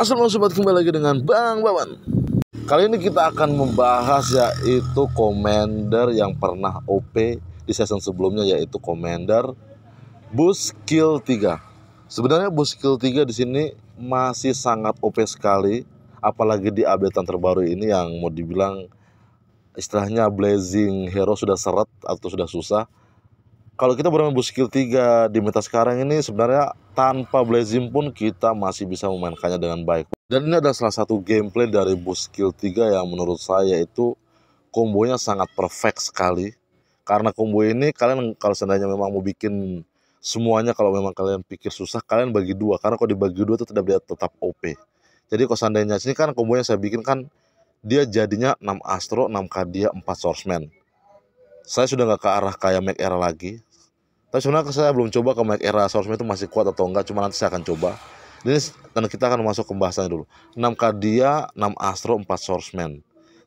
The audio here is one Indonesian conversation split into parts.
Assalamualaikum sobat kembali lagi dengan Bang Bawan Kali ini kita akan membahas yaitu Commander yang pernah OP di season sebelumnya yaitu Commander Bus Kill 3 Sebenarnya Bus Kill 3 di sini masih sangat OP sekali Apalagi di update terbaru ini yang mau dibilang istilahnya Blazing Hero sudah seret atau sudah susah kalau kita bermain bus skill 3 di meta sekarang ini sebenarnya tanpa blazing pun kita masih bisa memainkannya dengan baik. Dan ini adalah salah satu gameplay dari bus skill 3 yang menurut saya itu kombonya sangat perfect sekali. Karena combo ini kalian kalau seandainya memang mau bikin semuanya kalau memang kalian pikir susah kalian bagi dua karena kalau dibagi dua itu tidak dia tetap OP. Jadi kalau seandainya sini kan kombonya saya bikin kan dia jadinya 6 Astro, 6 Kadia, 4 Swordsman. Saya sudah nggak ke arah kayak make Era lagi, tapi sebenarnya saya belum coba ke Mac Era source itu masih kuat atau enggak, cuma nanti saya akan coba. Ini dan kita akan masuk ke pembahasannya dulu. 6 Kadia, 6 Astro, 4 Sourceman.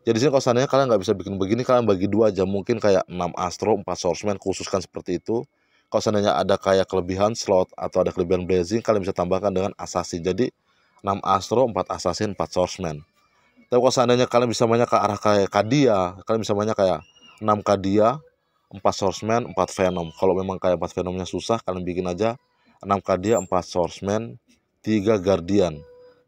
Jadi sini kalau seandainya kalian nggak bisa bikin begini, kalian bagi dua aja. Mungkin kayak 6 Astro, 4 Sourceman, khususkan seperti itu. Kalau seandainya ada kayak kelebihan slot atau ada kelebihan blazing, kalian bisa tambahkan dengan Assassin. Jadi 6 Astro, 4 Assassin, 4 Sourceman. Tapi kalau seandainya kalian bisa banyak ke arah kayak Kadia, kalian bisa banyak kayak 6 Kadia, 4 swordsman, 4 venom. Kalau memang kayak 4 venomnya susah, kalian bikin aja 6 kadia, 4 swordsman, 3 guardian.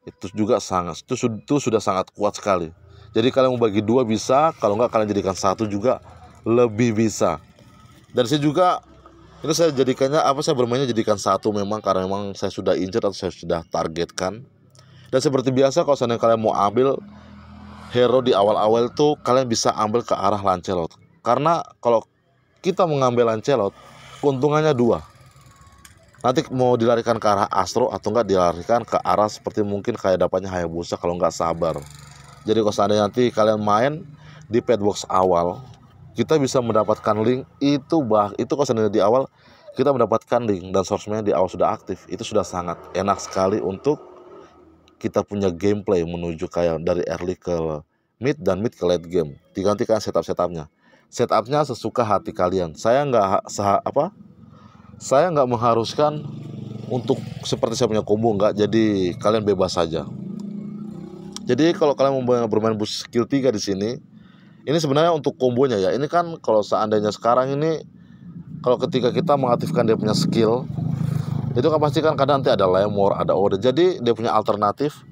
Itu juga sangat itu, itu sudah sangat kuat sekali. Jadi kalian mau bagi dua bisa, kalau nggak kalian jadikan satu juga lebih bisa. Dan saya juga ini saya jadikannya apa saya bermainnya jadikan satu memang karena memang saya sudah incer atau saya sudah targetkan. Dan seperti biasa kalau seandainya kalian mau ambil hero di awal-awal tuh kalian bisa ambil ke arah Lancelot. Karena kalau kita mengambil Ancelot, keuntungannya dua. Nanti mau dilarikan ke arah Astro atau enggak dilarikan ke arah seperti mungkin kayak dapatnya Hayabusa kalau enggak sabar. Jadi kalau seandainya nanti kalian main di pet box awal, kita bisa mendapatkan link itu bah itu kalau seandainya di awal kita mendapatkan link dan source-nya di awal sudah aktif. Itu sudah sangat enak sekali untuk kita punya gameplay menuju kayak dari early ke mid dan mid ke late game. Digantikan setup-setupnya setupnya sesuka hati kalian saya nggak apa saya nggak mengharuskan untuk seperti saya punya combo nggak jadi kalian bebas saja jadi kalau kalian mau bermain bus skill 3 di sini ini sebenarnya untuk kombonya ya ini kan kalau seandainya sekarang ini kalau ketika kita mengaktifkan dia punya skill itu kan pasti kan kadang nanti ada lemur, ada order jadi dia punya alternatif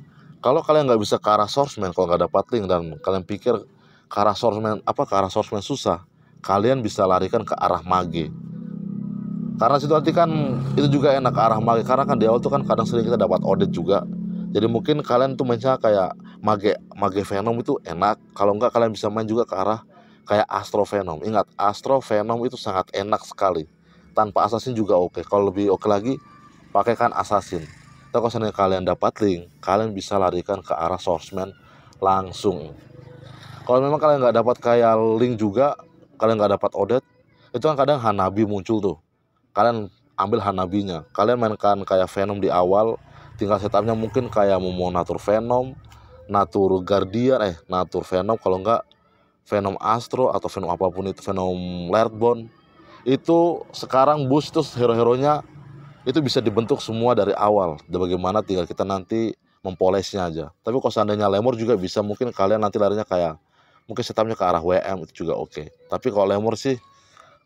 kalau kalian nggak bisa ke arah source main, kalau nggak dapat link dan kalian pikir ke arah sosmed apa ke arah sosmed susah kalian bisa larikan ke arah mage karena situasi kan itu juga enak ke arah mage karena kan di awal tuh kan kadang sering kita dapat audit juga jadi mungkin kalian tuh mainnya kayak mage mage venom itu enak kalau enggak kalian bisa main juga ke arah kayak astro venom ingat astro venom itu sangat enak sekali tanpa assassin juga oke kalau lebih oke okay lagi kan assassin tapi kalau kalian dapat link kalian bisa larikan ke arah swordsman langsung kalau memang kalian nggak dapat kayak link juga kalian nggak dapat odet itu kan kadang hanabi muncul tuh kalian ambil hanabinya kalian mainkan kayak venom di awal tinggal setupnya mungkin kayak mau natur venom natur guardian eh natur venom kalau nggak venom astro atau venom apapun itu venom lairdborn itu sekarang boost terus hero-heronya itu bisa dibentuk semua dari awal dan bagaimana tinggal kita nanti mempolesnya aja tapi kalau seandainya lemur juga bisa mungkin kalian nanti larinya kayak mungkin setamnya ke arah WM itu juga oke okay. tapi kalau lemur sih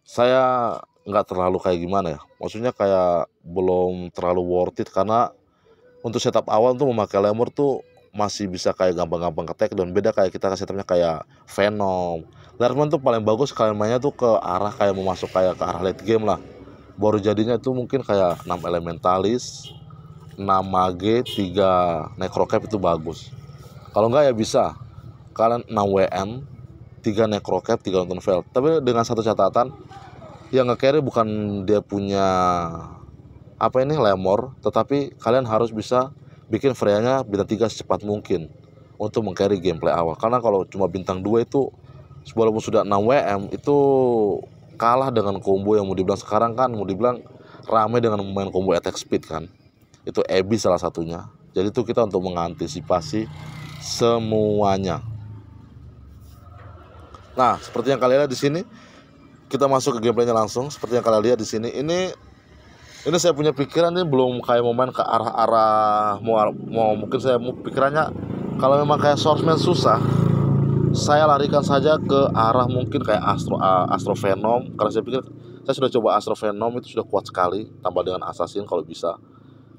saya nggak terlalu kayak gimana ya maksudnya kayak belum terlalu worth it karena untuk setup awal tuh memakai lemur tuh masih bisa kayak gampang-gampang ketek Dan beda kayak kita kasih setupnya kayak Venom Larkman tuh paling bagus kalian mainnya tuh ke arah kayak mau masuk kayak ke arah late game lah baru jadinya itu mungkin kayak 6 elementalis 6 mage 3 necrocap itu bagus kalau enggak ya bisa kalian 6 WM 3 necrocap 3 London Veil tapi dengan satu catatan yang nge-carry bukan dia punya apa ini lemor tetapi kalian harus bisa bikin Freya-nya bintang 3 secepat mungkin untuk meng-carry gameplay awal karena kalau cuma bintang 2 itu walaupun sudah 6 WM itu kalah dengan combo yang mau dibilang sekarang kan mau dibilang rame dengan main combo attack speed kan itu Ebi salah satunya jadi itu kita untuk mengantisipasi semuanya Nah, seperti yang kalian lihat di sini, kita masuk ke gameplaynya langsung. Seperti yang kalian lihat di sini, ini ini saya punya pikiran ini belum kayak mau main ke arah-arah mau, mau mungkin saya mau pikirannya kalau memang kayak swordsman susah, saya larikan saja ke arah mungkin kayak Astro Astro Venom karena saya pikir saya sudah coba Astro Venom itu sudah kuat sekali tambah dengan Assassin kalau bisa.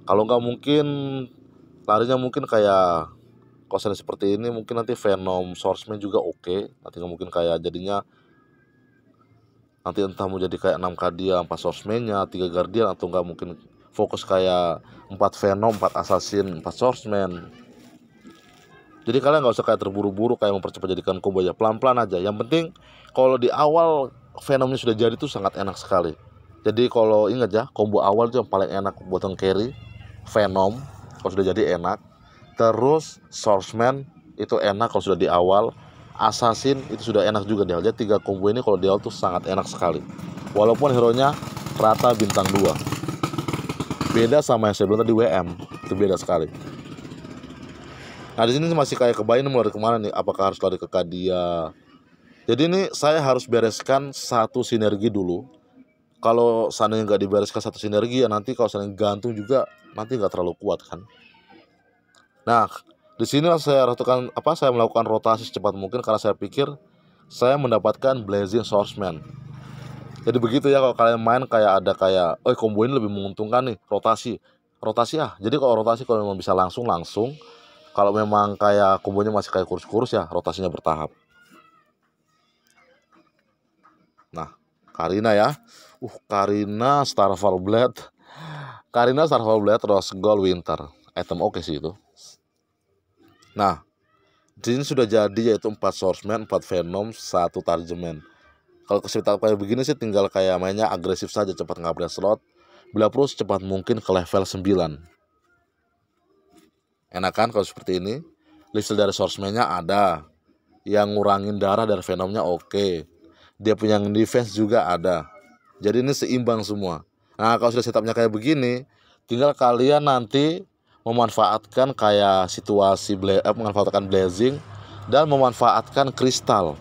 Kalau nggak mungkin larinya mungkin kayak kosan seperti ini mungkin nanti Venom Swordsman juga oke okay. nanti mungkin kayak jadinya nanti entah mau jadi kayak 6 Kadia 4 source-nya 3 Guardian atau enggak mungkin fokus kayak 4 Venom 4 Assassin 4 Swordsman jadi kalian nggak usah kayak terburu-buru kayak mempercepat jadikan combo aja pelan-pelan aja yang penting kalau di awal Venomnya sudah jadi tuh sangat enak sekali jadi kalau ingat ya combo awal itu yang paling enak buatan carry Venom kalau sudah jadi enak terus Swordsman itu enak kalau sudah di awal Assassin itu sudah enak juga di awal jadi tiga combo ini kalau di awal tuh sangat enak sekali walaupun hero nya rata bintang 2 beda sama yang saya bilang tadi WM itu beda sekali nah di sini masih kayak kebayang mau lari kemana nih apakah harus lari ke Kadia jadi ini saya harus bereskan satu sinergi dulu kalau seandainya nggak dibereskan satu sinergi ya nanti kalau seandainya gantung juga nanti nggak terlalu kuat kan Nah, di sini saya ratukan apa saya melakukan rotasi secepat mungkin karena saya pikir saya mendapatkan blazing swordsman. Jadi begitu ya kalau kalian main kayak ada kayak, oh combo ini lebih menguntungkan nih rotasi, rotasi ya. Jadi kalau rotasi kalau memang bisa langsung langsung, kalau memang kayak kombonya masih kayak kurus-kurus ya rotasinya bertahap. Nah, Karina ya. Uh, Karina Starfall Blade. Karina Starfall Blade Rose Gold Winter. Item oke okay sih itu. Nah, di sini sudah jadi yaitu empat swordsman, empat venom, satu tarjemen. Kalau kesulitan kayak begini sih tinggal kayak mainnya agresif saja cepat ngabret slot. Bila perlu secepat mungkin ke level 9. enakan kalau seperti ini? List dari swordsman nya ada. Yang ngurangin darah dari venomnya oke. Okay. Dia punya defense juga ada. Jadi ini seimbang semua. Nah kalau sudah setupnya kayak begini, tinggal kalian nanti memanfaatkan kayak situasi bla eh, memanfaatkan blazing dan memanfaatkan kristal.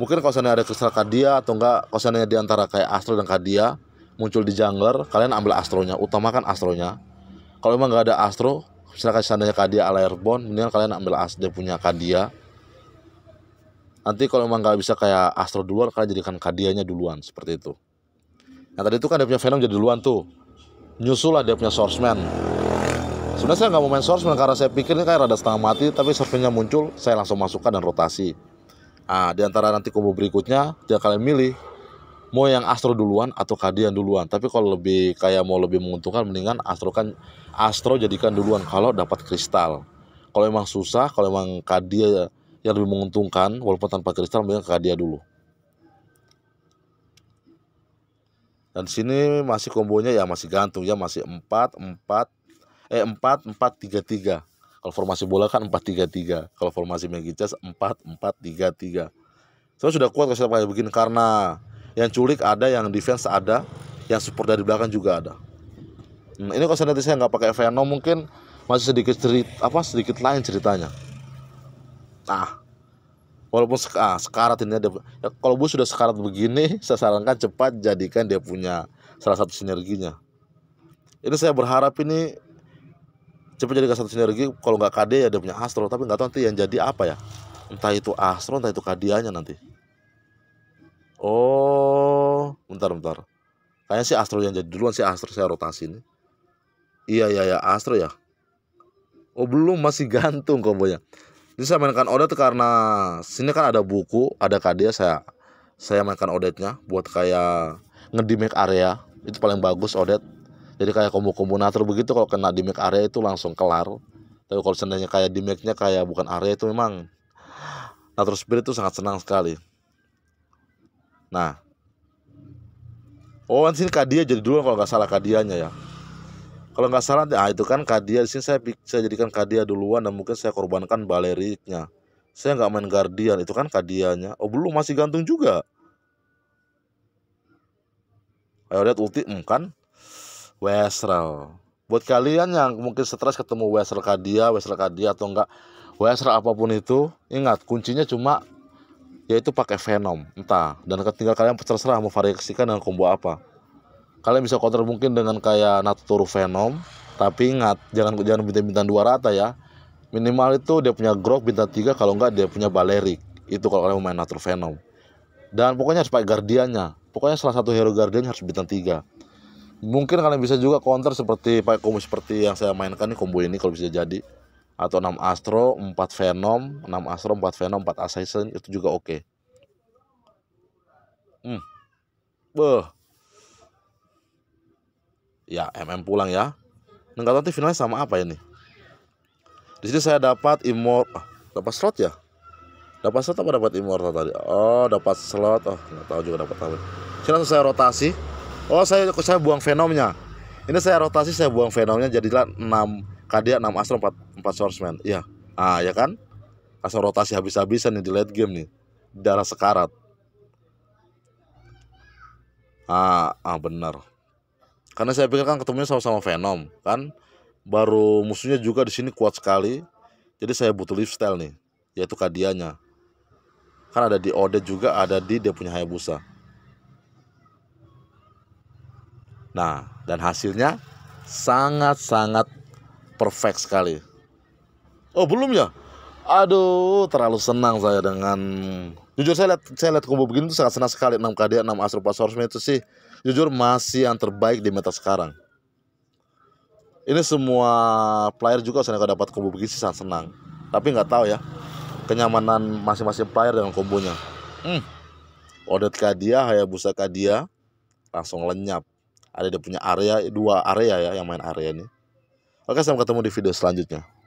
Mungkin kalau seandainya ada kristal Kadia atau enggak kalau seandainya di antara kayak Astro dan Kadia muncul di jungler, kalian ambil Astronya, utamakan Astronya. Kalau emang nggak ada Astro, silakan seandainya Kadia ala Airborne, mendingan kalian ambil as dia punya Kadia. Nanti kalau emang nggak bisa kayak Astro duluan, kalian jadikan Kadianya duluan, seperti itu. Nah tadi itu kan dia punya Venom jadi duluan tuh. Nyusul lah dia punya Swordsman. Sebenarnya saya nggak mau main source karena saya pikir ini kayak rada setengah mati, tapi surfingnya muncul, saya langsung masukkan dan rotasi. nah, di antara nanti kubu berikutnya, dia kalian milih mau yang Astro duluan atau Kadian duluan. Tapi kalau lebih kayak mau lebih menguntungkan, mendingan Astro kan Astro jadikan duluan kalau dapat kristal. Kalau emang susah, kalau emang Kadia yang lebih menguntungkan, walaupun tanpa kristal, mendingan Kadia dulu. Dan sini masih kombonya ya masih gantung ya masih 4 4 eh 4 4 3 3. Kalau formasi bola kan 4 3 3. Kalau formasi Megicas 4 4 3 3. Saya sudah kuat kalau saya begini karena yang culik ada, yang defense ada, yang support dari belakang juga ada. Nah, ini kalau saya nanti saya nggak pakai Venom mungkin masih sedikit cerita apa sedikit lain ceritanya. Nah, walaupun sek ah, sekarat ini ada ya, kalau bu sudah sekarat begini saya sarankan cepat jadikan dia punya salah satu sinerginya ini saya berharap ini cepat jadi satu sinergi kalau nggak KD ya dia punya Astro tapi nggak tahu nanti yang jadi apa ya entah itu Astro entah itu KD-nya nanti oh bentar bentar kayaknya si Astro yang jadi duluan si Astro saya rotasi ini iya iya iya Astro ya oh belum masih gantung kombonya Ini saya mainkan Odet karena sini kan ada buku ada KD saya saya mainkan Odetnya buat kayak ngedimake area itu paling bagus Odet jadi kayak kombo-kombonator kombo begitu kalau kena di make area itu langsung kelar tapi kalau seandainya kayak di make nya kayak bukan area itu memang Natural Spirit itu sangat senang sekali nah Oh, sini Kadia jadi duluan kalau nggak salah Kadianya ya. Kalau nggak salah, ah itu kan Kadia. Di sini saya, saya jadikan Kadia duluan dan mungkin saya korbankan baleriknya. Saya nggak main Guardian, itu kan Kadianya. Oh belum, masih gantung juga. Ayo lihat ulti, hmm, kan? Wesrel. Buat kalian yang mungkin stres ketemu Wesrel Kadia, Wesrel Kadia atau enggak Wesrel apapun itu, ingat kuncinya cuma yaitu pakai Venom. Entah dan ketika kalian terserah mau variasikan dengan combo apa. Kalian bisa counter mungkin dengan kayak Naturu Venom, tapi ingat jangan jangan bintang-bintang dua rata ya. Minimal itu dia punya Grok bintang 3 kalau enggak dia punya balerik Itu kalau kalian main Natur Venom. Dan pokoknya harus pakai Guardiannya. Pokoknya salah satu hero Guardian harus bintang 3 mungkin kalian bisa juga counter seperti pakai combo seperti yang saya mainkan nih combo ini kalau bisa jadi atau 6 Astro, 4 Venom, 6 Astro, 4 Venom, 4 Assassin itu juga oke. Okay. Hmm. Beuh. Ya, MM pulang ya. tahu TV finalnya sama apa ini? Di sini saya dapat imor ah, dapat slot ya? Dapat slot apa dapat immortal tadi? Oh, dapat slot. Oh, nggak tahu juga dapat apa. Sekarang saya rotasi oh saya saya buang venomnya ini saya rotasi saya buang venomnya jadilah 6 kadia 6 astro 4 4 swordsman iya ah ya kan Asal rotasi habis-habisan nih di late game nih darah sekarat ah ah benar karena saya pikir kan ketemunya sama-sama Venom kan baru musuhnya juga di sini kuat sekali jadi saya butuh lifestyle nih yaitu kadianya kan ada di Ode juga ada di dia punya Hayabusa Nah, dan hasilnya sangat-sangat perfect sekali. Oh, belum ya? Aduh, terlalu senang saya dengan jujur saya lihat saya lihat kombo begini tuh sangat senang sekali 6 KD 6 Astro Pasorsme itu sih jujur masih yang terbaik di meta sekarang. Ini semua player juga saya dapat kombo begini sih sangat senang. Tapi nggak tahu ya kenyamanan masing-masing player dengan kombonya. Hmm. Odet Kadia, Hayabusa Kadia langsung lenyap ada dia punya area dua area ya yang main area ini oke sampai ketemu di video selanjutnya